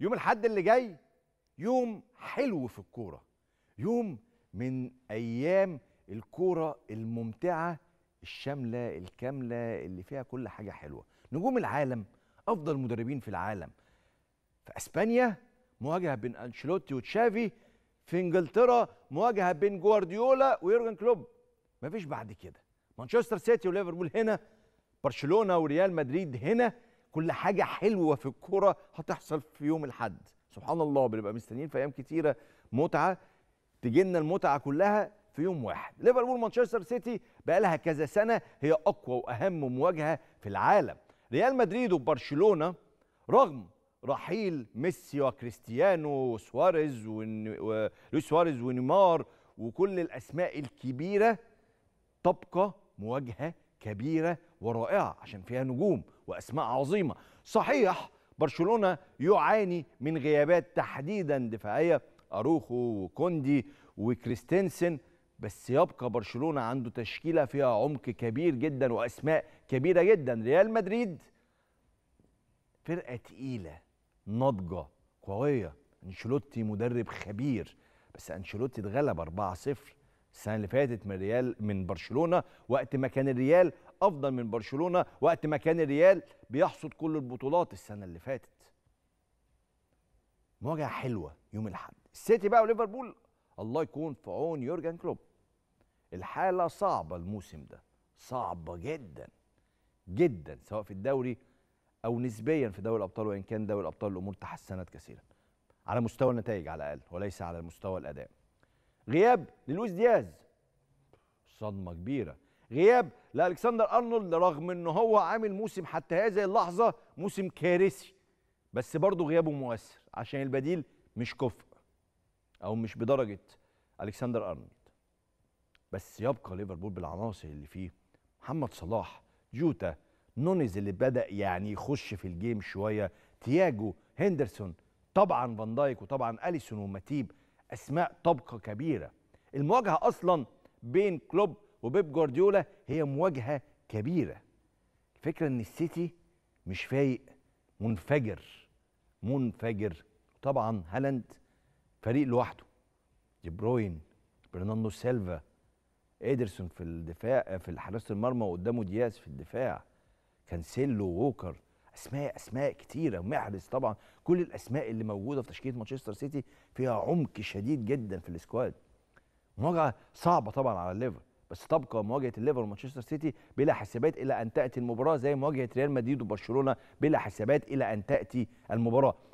يوم الحد اللي جاي يوم حلو في الكورة يوم من أيام الكورة الممتعة الشاملة الكاملة اللي فيها كل حاجة حلوة نجوم العالم أفضل مدربين في العالم في أسبانيا مواجهة بين أنشيلوتي وتشافي في إنجلترا مواجهة بين جوارديولا ويورجن كلوب مفيش بعد كده مانشستر سيتي وليفربول هنا برشلونة وريال مدريد هنا كل حاجه حلوه في الكوره هتحصل في يوم الاحد سبحان الله بنبقى مستنيين في ايام كتيره متعه تجي لنا المتعه كلها في يوم واحد ليفربول مانشستر سيتي بقى لها كذا سنه هي اقوى واهم مواجهه في العالم ريال مدريد وبرشلونه رغم رحيل ميسي وكريستيانو وسواريز ولويس سواريز ونيمار وكل الاسماء الكبيره تبقى مواجهه كبيره ورائعه عشان فيها نجوم واسماء عظيمه صحيح برشلونه يعاني من غيابات تحديدا دفاعيه اروخو وكوندي وكريستنسن بس يبقى برشلونه عنده تشكيله فيها عمق كبير جدا واسماء كبيره جدا ريال مدريد فرقه تقيله ناضجه قويه انشيلوتي مدرب خبير بس انشيلوتي اتغلب 4-0 السنه اللي فاتت من ريال من برشلونه وقت ما كان الريال افضل من برشلونه وقت ما كان الريال بيحصد كل البطولات السنه اللي فاتت مواجهه حلوه يوم الاحد السيتي بقى وليفربول الله يكون في عون يورجن كلوب الحاله صعبه الموسم ده صعبه جدا جدا سواء في الدوري او نسبيا في دوري الابطال وان كان دوري الابطال الامور تحسنت كثيرا على مستوى النتائج على الاقل وليس على مستوى الاداء غياب للويس دياز صدمه كبيره غياب لالكسندر ارنولد رغم ان هو عامل موسم حتى هذه اللحظه موسم كارثي بس برضه غيابه مؤثر عشان البديل مش كفء او مش بدرجه الكسندر ارنولد بس يبقى ليفربول بالعناصر اللي فيه محمد صلاح جوتا نونيز اللي بدا يعني يخش في الجيم شويه تياجو هندرسون طبعا فان دايك وطبعا اليسون وماتيب اسماء طبقه كبيره المواجهه اصلا بين كلوب وبيب جوارديولا هي مواجهه كبيره الفكره ان السيتي مش فايق منفجر منفجر طبعا هالاند فريق لوحده دي بروين برناندو سيلفا ايدرسون في الدفاع في حراسه المرمى وقدامه دياز في الدفاع كانسيلو ووكر اسماء اسماء كتيره محرز طبعا كل الاسماء اللي موجوده في تشكيله مانشستر سيتي فيها عمق شديد جدا في السكواد مواجهه صعبه طبعا على الليفر بس تبقى مواجهه الليفر ومانشستر سيتي بلا حسابات الى ان تاتي المباراه زي مواجهه ريال مدريد وبرشلونه بلا حسابات الى ان تاتي المباراه